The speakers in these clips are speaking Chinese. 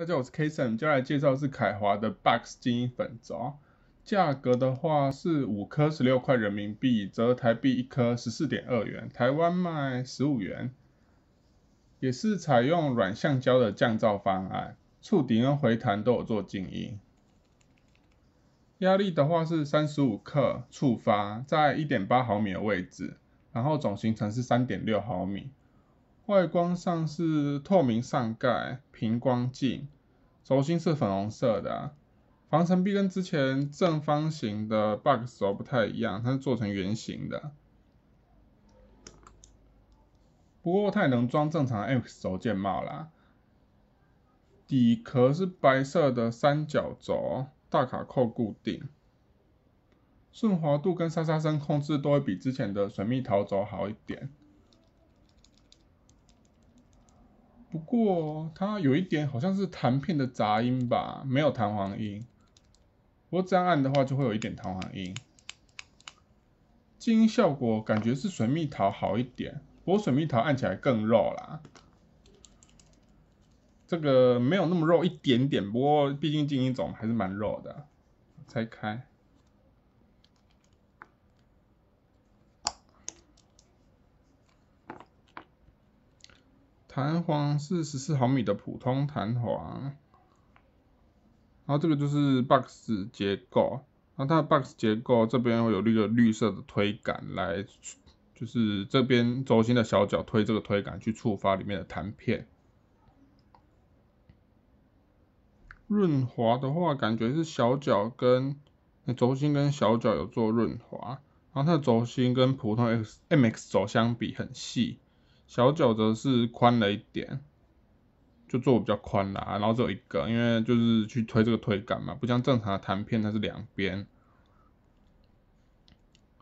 大家好，我是 KSM，接下来介绍是凯华的 Box 精英粉爪，价格的话是五颗十六块人民币，折台币一颗十四点二元，台湾卖十五元，也是采用软橡胶的降噪方案，触底跟回弹都有做静音，压力的话是三十五克，触发在一点八毫米的位置，然后总行程是三点六毫米。外观上是透明上盖、平光镜，轴心是粉红色的，防尘壁跟之前正方形的 BX 轴不太一样，它是做成圆形的，不过它也能装正常 x 轴键帽啦。底壳是白色的三角轴，大卡扣固定，顺滑度跟沙沙声控制都会比之前的水蜜桃轴好一点。不过它有一点好像是弹片的杂音吧，没有弹簧音。不过这样按的话就会有一点弹簧音。静音效果感觉是水蜜桃好一点，不过水蜜桃按起来更肉啦。这个没有那么肉一点点，不过毕竟静音总还是蛮肉的。拆开。弹簧是十四毫米的普通弹簧，然后这个就是 box 结构，然后它的 box 结构这边会有那个绿色的推杆来，就是这边轴心的小脚推这个推杆去触发里面的弹片。润滑的话，感觉是小脚跟轴心跟小脚有做润滑，然后它的轴心跟普通 X MX 轴相比很细。小脚则是宽了一点，就做比较宽啦，然后只有一个，因为就是去推这个推杆嘛，不像正常的弹片它是两边，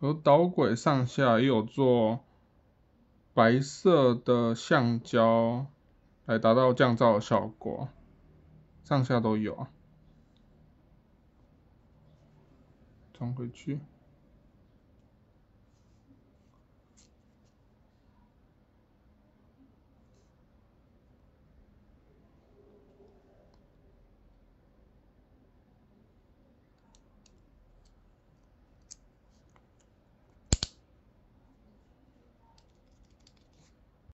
而导轨上下也有做白色的橡胶来达到降噪的效果，上下都有啊，装回去。